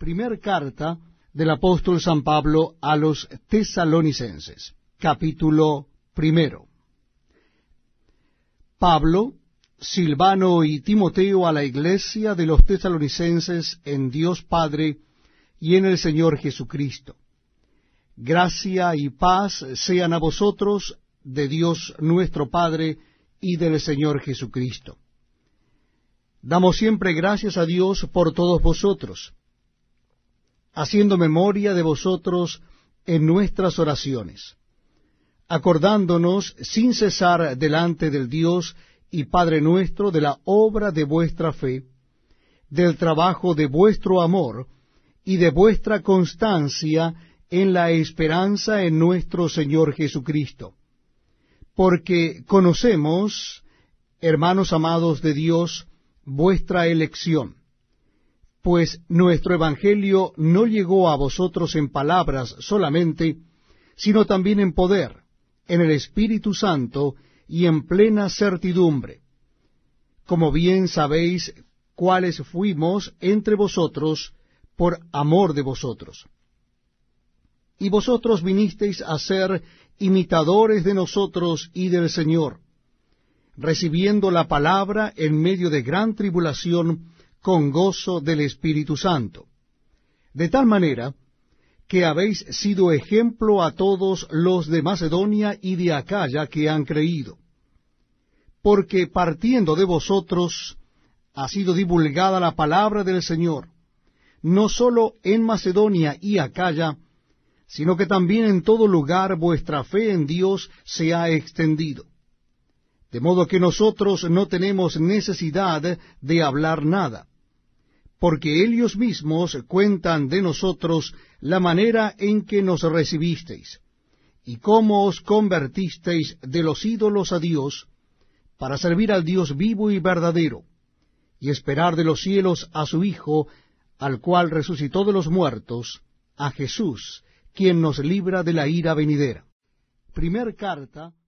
Primer carta del apóstol San Pablo a los tesalonicenses, capítulo primero. Pablo, Silvano y Timoteo a la iglesia de los tesalonicenses en Dios Padre y en el Señor Jesucristo. Gracia y paz sean a vosotros de Dios nuestro Padre y del Señor Jesucristo. Damos siempre gracias a Dios por todos vosotros haciendo memoria de vosotros en nuestras oraciones, acordándonos sin cesar delante del Dios y Padre nuestro de la obra de vuestra fe, del trabajo de vuestro amor y de vuestra constancia en la esperanza en nuestro Señor Jesucristo. Porque conocemos, hermanos amados de Dios, vuestra elección pues nuestro Evangelio no llegó a vosotros en palabras solamente, sino también en poder, en el Espíritu Santo y en plena certidumbre. Como bien sabéis cuáles fuimos entre vosotros por amor de vosotros. Y vosotros vinisteis a ser imitadores de nosotros y del Señor, recibiendo la palabra en medio de gran tribulación, con gozo del Espíritu Santo, de tal manera que habéis sido ejemplo a todos los de Macedonia y de Acaya que han creído, porque partiendo de vosotros ha sido divulgada la palabra del Señor, no sólo en Macedonia y Acaya, sino que también en todo lugar vuestra fe en Dios se ha extendido. De modo que nosotros no tenemos necesidad de hablar nada, porque ellos mismos cuentan de nosotros la manera en que nos recibisteis, y cómo os convertisteis de los ídolos a Dios, para servir al Dios vivo y verdadero, y esperar de los cielos a su Hijo, al cual resucitó de los muertos, a Jesús, quien nos libra de la ira venidera. Primer carta